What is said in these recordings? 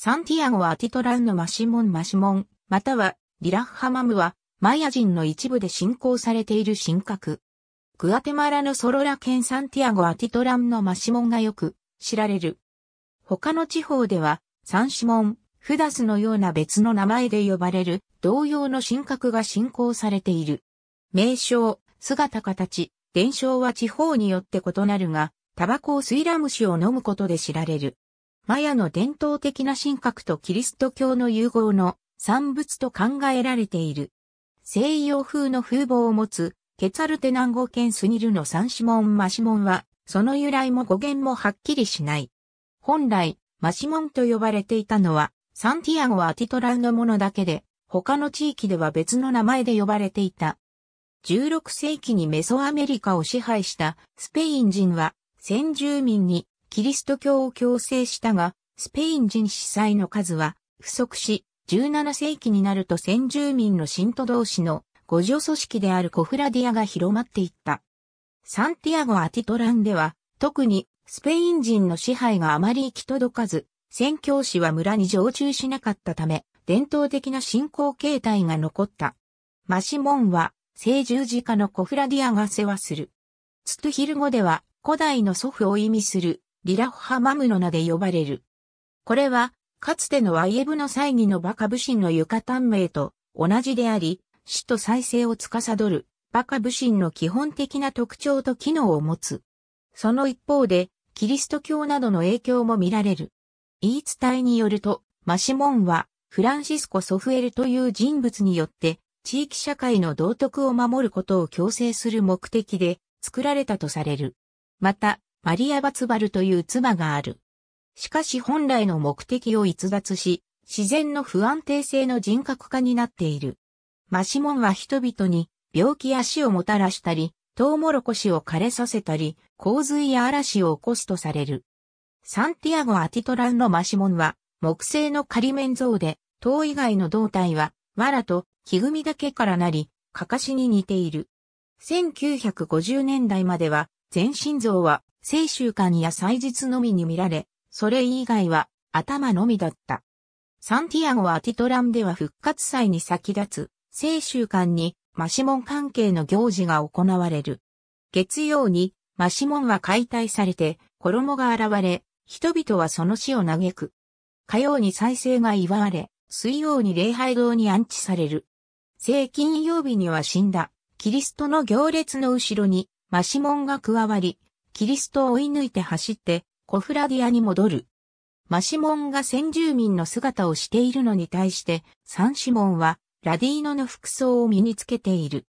サンティアゴ・アティトランのマシモン・マシモン、またはリラッハマムは、マヤ人の一部で信仰されている神格。グアテマラのソロラ県サンティアゴ・アティトランのマシモンがよく知られる。他の地方では、サンシモン、フダスのような別の名前で呼ばれる同様の神格が信仰されている。名称、姿形、伝承は地方によって異なるが、タバコを吸いラム酒を飲むことで知られる。マヤの伝統的な神格とキリスト教の融合の産物と考えられている。西洋風の風貌を持つ、ケツァルテ南語圏スニルのサンシモン・マシモンは、その由来も語源もはっきりしない。本来、マシモンと呼ばれていたのは、サンティアゴアティトラウのものだけで、他の地域では別の名前で呼ばれていた。16世紀にメソアメリカを支配したスペイン人は先住民にキリスト教を強制したが、スペイン人司祭の数は不足し、17世紀になると先住民の信徒同士の互助組織であるコフラディアが広まっていった。サンティアゴ・アティトランでは、特にスペイン人の支配があまり行き届かず、宣教師は村に常駐しなかったため、伝統的な信仰形態が残った。マシモンは、聖十字架のコフラディアが世話する。ツトヒル語では、古代の祖父を意味するリラフハマムの名で呼ばれる。これは、かつてのワイエブの祭儀のバカ武神の床短名と同じであり、死と再生を司るバカ武神の基本的な特徴と機能を持つ。その一方で、キリスト教などの影響も見られる。言い伝えによると、マシモンは、フランシスコ・ソフエルという人物によって、地域社会の道徳を守ることを強制する目的で作られたとされる。また、マリア・バツバルという妻がある。しかし本来の目的を逸脱し、自然の不安定性の人格化になっている。マシモンは人々に病気や死をもたらしたり、トウモロコシを枯れさせたり、洪水や嵐を起こすとされる。サンティアゴ・アティトランのマシモンは、木製の仮面像で、塔以外の胴体は、藁と木組みだけからなり、かかしに似ている。1950年代までは、全身像は清習館や祭日のみに見られ、それ以外は頭のみだった。サンティアゴアティトランでは復活祭に先立つ、清習館にマシモン関係の行事が行われる。月曜にマシモンは解体されて、衣が現れ、人々はその死を嘆く。火曜に再生が祝われ、水曜に礼拝堂に安置される。聖金曜日には死んだ、キリストの行列の後ろに、マシモンが加わり、キリストを追い抜いて走って、コフラディアに戻る。マシモンが先住民の姿をしているのに対して、サンシモンは、ラディーノの服装を身につけている。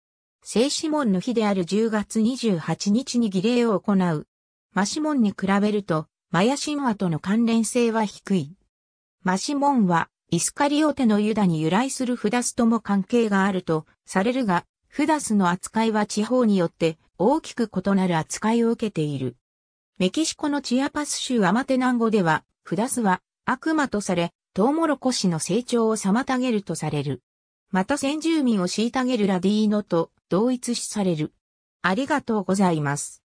聖シモンの日である10月28日に儀礼を行う。マシモンに比べると、マヤ神話との関連性は低い。マシモンは、イスカリオテのユダに由来するフダスとも関係があるとされるが、フダスの扱いは地方によって大きく異なる扱いを受けている。メキシコのチアパス州アマテナンゴでは、フダスは悪魔とされ、トウモロコシの成長を妨げるとされる。また先住民を虐げるラディーノと同一視される。ありがとうございます。